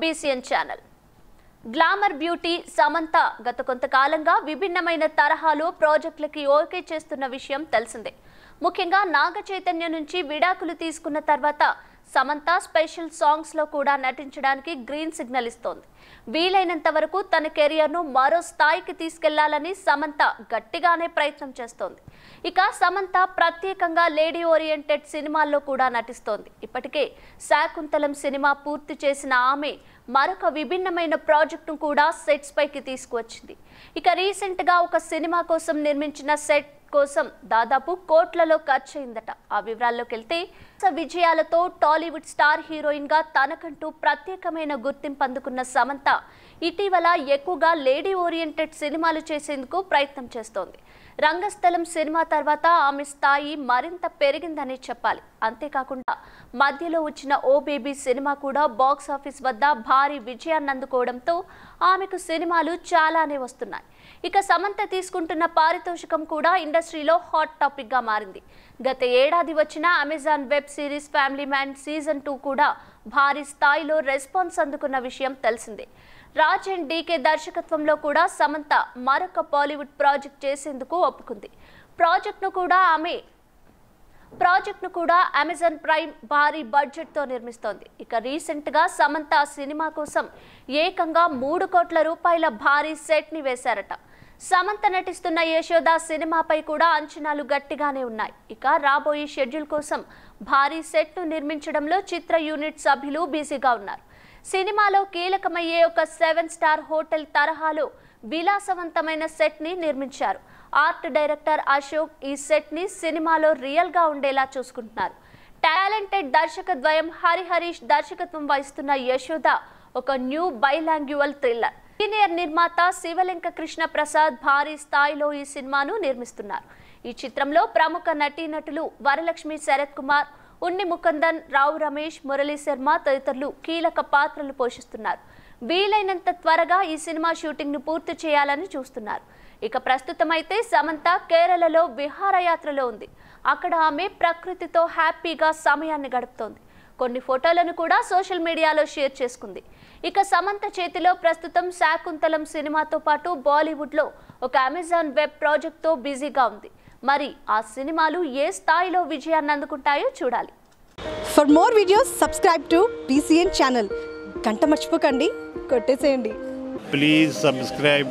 BCN channel glamour beauty Samantha గత కొంతకాలంగా విభిన్నమైన తరహాలో ప్రాజెక్టులకి ఓకే చేస్తున్న విషయం తెలిసిందే ముఖ్యంగా నాగ చైతన్య నుంచి విడాకులు తీసుకున్న తర్వాత సమంత స్పెషల్ సాంగ్స్లో కూడా నటించడానికి గ్రీన్ సిగ్నల్ ఇస్తోంది వీలైనంత వరకు తన కెరియర్ను మరో స్థాయికి తీసుకెళ్లాలని సమంత గట్టిగానే ప్రయత్నం చేస్తోంది ఇక సమంత ప్రత్యేకంగా లేడీ ఓరియంటెడ్ సినిమాల్లో కూడా నటిస్తోంది ఇప్పటికే శాకుంతలం సినిమా పూర్తి చేసిన ఆమె మరొక విభిన్నమైన ప్రాజెక్టును కూడా సెట్స్ పైకి తీసుకువచ్చింది ఇక రీసెంట్గా ఒక సినిమా కోసం నిర్మించిన సెట్ కోసం దాదాపు కోట్లలో ఖర్చయిందట ఆ వివరాల్లోకి వెళ్తే విజయాలతో టాలీవుడ్ స్టార్ హీరోయిన్ గా తనకంటూ ప్రత్యేకమైన గుర్తింపు అందుకున్న సమంత ఇటీవల ఎక్కువగా లేడీ ఓరియంటెడ్ సినిమాలు చేసేందుకు ప్రయత్నం చేస్తోంది రంగస్థలం సినిమా తర్వాత ఆమె స్థాయి మరింత పెరిగిందని చెప్పాలి అంతేకాకుండా మధ్యలో వచ్చిన ఓ బేబీ సినిమా కూడా బాక్స్ ఆఫీస్ వద్ద భారీ విజయాన్ని అందుకోవడంతో ఆమెకు సినిమాలు చాలానే వస్తున్నాయి ఇక సమంత తీసుకుంటున్న పారితోషికం కూడా ఇండస్ట్రీలో హాట్ టాపిక్గా మారింది గత ఏడాది వచ్చిన Amazon web series family man season two కూడా భారీ స్థాయిలో రెస్పాన్స్ అందుకున్న విషయం తెలిసిందే రాజ్ అండ్ డీకే దర్శకత్వంలో కూడా సమంత మరొక బాలీవుడ్ ప్రాజెక్ట్ చేసేందుకు ఒప్పుకుంది ప్రాజెక్ట్ను కూడా ఆమె ప్రాజెక్ట్ను కూడా అమెజాన్ ప్రైమ్ భారీ బడ్జెట్తో నిర్మిస్తోంది ఇక రీసెంట్గా సమంత సినిమా కోసం ఏకంగా మూడు కోట్ల రూపాయల భారీ సెట్ని వేశారట సమంత నటిస్తున్న యశోద సినిమాపై కూడా అంచనాలు గట్టిగానే ఉన్నాయి ఇక రాబోయే షెడ్యూల్ కోసం భారీ సెట్ను నిర్మించడంలో చిత్ర యూనిట్ సభ్యులు బిజీగా ఉన్నారు సినిమాలో కీలకమయ్యే ఒక సెవెన్ స్టార్ హోటల్ తరహాలో విలాసవంతమైన సెట్ని నిర్మించారు ఆర్ట్ డైరెక్టర్ అశోక్ ఈ సెట్ని సినిమాలో రియల్గా ఉండేలా చూసుకుంటున్నారు టాలెంటెడ్ దర్శకద్వయం హరిహరీష్ దర్శకత్వం వహిస్తున్న యశోద ఒక న్యూ బైలాంగ్యువల్ థ్రిల్లర్ సీనియర్ నిర్మాత శివలింక కృష్ణ ప్రసాద్ భారీ స్థాయిలో ఈ సినిమాను నిర్మిస్తున్నారు ఈ చిత్రంలో ప్రముఖ నటీ నటులు వరలక్ష్మి శరత్ కుమార్ ఉన్ని ముకుందన్ రావు రమేష్ మురళీ శర్మ తదితరులు కీలక పాత్రలు పోషిస్తున్నారు వీలైనంత త్వరగా ఈ సినిమా షూటింగ్ను పూర్తి చేయాలని చూస్తున్నారు ఇక ప్రస్తుతమైతే సమంత కేరళలో విహారయాత్రలో ఉంది అక్కడ ఆమె ప్రకృతితో హ్యాపీగా సమయాన్ని గడుపుతోంది కొన్ని ఫోటోలను కూడా సోషల్ మీడియాలో షేర్ చేసుకుంది ఇక సమంత చేతిలో ప్రస్తుతం శాకుంతలం సినిమాతో పాటు బాలీవుడ్లో ఒక అమెజాన్ వెబ్ ప్రాజెక్ట్తో బిజీగా ఉంది మరి ఆ సినిమాలు ఏ స్థాయిలో విజయాన్ని అందుకుంటాయో చూడాలి for more videos subscribe to T C N channel గంట మర్చిపోకండి కొట్టేసేయండి ప్లీజ్ సబ్స్క్రైబ్